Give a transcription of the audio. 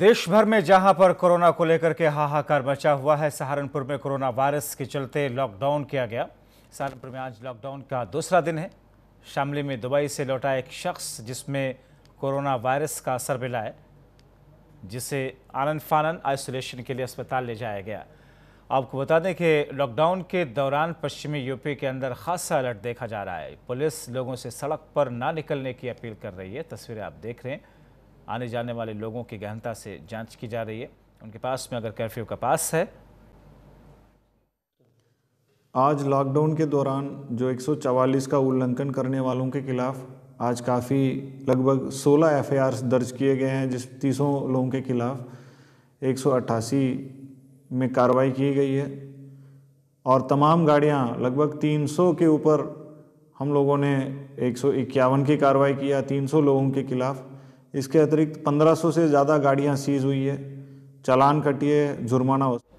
देश भर में जहां पर कोरोना को लेकर के हाहाकार बचा हुआ है सहारनपुर में कोरोना वायरस के चलते लॉकडाउन किया गया सहारनपुर में आज लॉकडाउन का दूसरा दिन है शामली में दुबई से लौटा एक शख्स जिसमें कोरोना वायरस का असर मिला है जिसे आनंद फानन आइसोलेशन के लिए अस्पताल ले जाया गया आपको बता दें कि लॉकडाउन के दौरान पश्चिमी यूपी के अंदर खासा अलर्ट देखा जा रहा है पुलिस लोगों से सड़क पर ना निकलने की अपील कर रही है तस्वीरें आप देख रहे हैं आने जाने वाले लोगों की गहनता से जांच की जा रही है उनके पास में अगर कर्फ्यू का पास है आज लॉकडाउन के दौरान जो 144 का उल्लंघन करने वालों के खिलाफ आज काफ़ी लगभग 16 एफ दर्ज किए गए हैं जिस तीसों लोगों के खिलाफ एक में कार्रवाई की गई है और तमाम गाड़ियां लगभग 300 के ऊपर हम लोगों ने एक की कार्रवाई किया 300 लोगों के खिलाफ़ इसके अतिरिक्त 1500 से ज़्यादा गाड़ियाँ सीज हुई है चालान कटिए जुर्माना हो